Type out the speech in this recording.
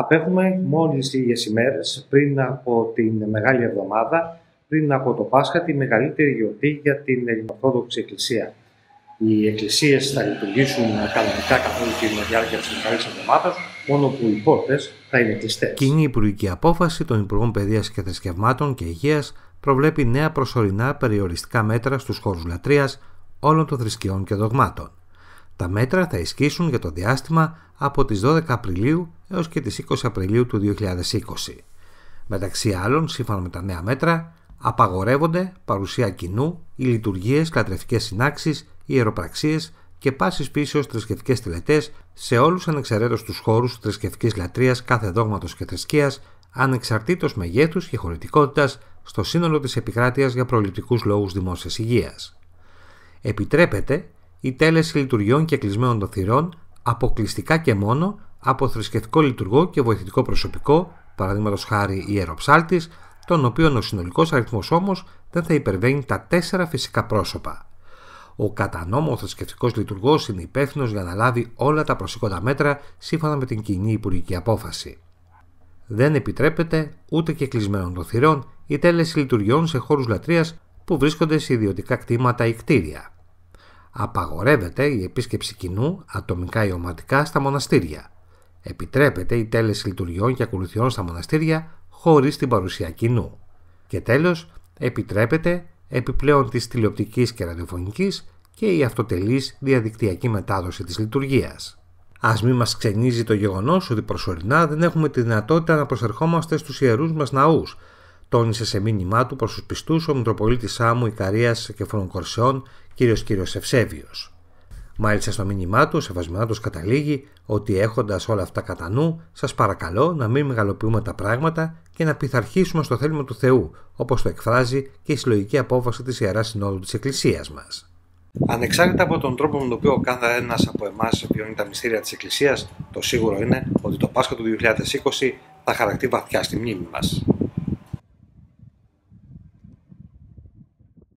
Απέχουμε μόλις λίγες ημέρες πριν από την Μεγάλη Εβδομάδα, πριν από το Πάσχα, τη μεγαλύτερη γιορτή για την Ελληνοορθόδοξη Εκκλησία. Οι εκκλησίες θα λειτουργήσουν κανονικά καθ' όλη τη διάρκεια της Μεγάλης Εβδομάδας, μόνο που οι πόρτες θα είναι κλειστές. Κοινή υπουργική απόφαση των Υπουργών Παιδείας και Θρησκευμάτων και Υγείας προβλέπει νέα προσωρινά περιοριστικά μέτρα στους χώρους λατρείας όλων των θρησκειών και δογμάτων. Τα μέτρα θα ισχύσουν για το διάστημα από τις 12 Απριλίου έως και τις 20 Απριλίου του 2020. Μεταξύ άλλων, σύμφωνα με τα νέα μέτρα, απαγορεύονται παρουσία κοινού, οι λειτουργίες, συνάξει, συνάξεις, ιεροπραξίες και πάσης πίσεως θρησκευτικές τελετές σε όλους ανεξαιρέτως τους χώρους θρησκευτικής λατρείας κάθε δόγματος και θρησκείας, ανεξαρτήτως μεγέθους και χωρητικότητας στο σύνολο της επικράτειας για προληπτικούς λόγους δημόσιας υγείας. Επιτρέπεται η τέλεση λειτουργιών και κλεισμένων των θυρών αποκλειστικά και μόνο από θρησκευτικό λειτουργό και βοηθητικό προσωπικό, παραδείγματος χάρη ιεροψάλτης, τον οποίο ο συνολικός αριθμός όμως δεν θα υπερβαίνει τα τέσσερα φυσικά πρόσωπα. Ο κατά νόμο θρησκευτικός λειτουργός είναι υπεύθυνος για να λάβει όλα τα προσήκοντα μέτρα σύμφωνα με την κοινή υπουργική απόφαση. Δεν επιτρέπεται ούτε και κλεισμένων των θυρών η τέλεση λειτουργιών σε χώρους λατρείας που βρίσκονται σε ιδιωτικά κτήματα ή κτίρια. Απαγορεύεται η επίσκεψη κοινού, ατομικά ή ομαδικά, στα μοναστήρια. Επιτρέπεται η τέλεση λειτουργιών και ακολουθιών στα μοναστήρια χωρίς την παρουσία κοινού. Και τέλος, επιτρέπεται επιπλέον της τηλεοπτικής και ραδιοφωνικής και η αυτοτελής διαδικτυακή μετάδοση της λειτουργίας. Ας μη μας ξενίζει το γεγονός ότι προσωρινά δεν έχουμε τη δυνατότητα να προσερχόμαστε στους ιερούς μας ναούς, τόνισε σε μήνυμά του προς τους πιστούς ο Μητροπολίτης Σάμου Ικαρίας και κ. κ. Ευσέβιος. Μάλιστα στο μήνυμά του, σεβασμάτος καταλήγει ότι έχοντας όλα αυτά κατά νου, σας παρακαλώ να μην μεγαλοποιούμε τα πράγματα και να πειθαρχήσουμε στο θέλημα του Θεού, όπως το εκφράζει και η συλλογική απόφαση της Ιεράς Συνόδου της Εκκλησίας μας. Ανεξάρτητα από τον τρόπο με τον οποίο κάθε ένας από εμάς βιώνει τα μυστήρια της Εκκλησίας, το σίγουρο είναι ότι το Πάσχα του 2020 θα χαρακτεί βαθιά στη μνήμη μας.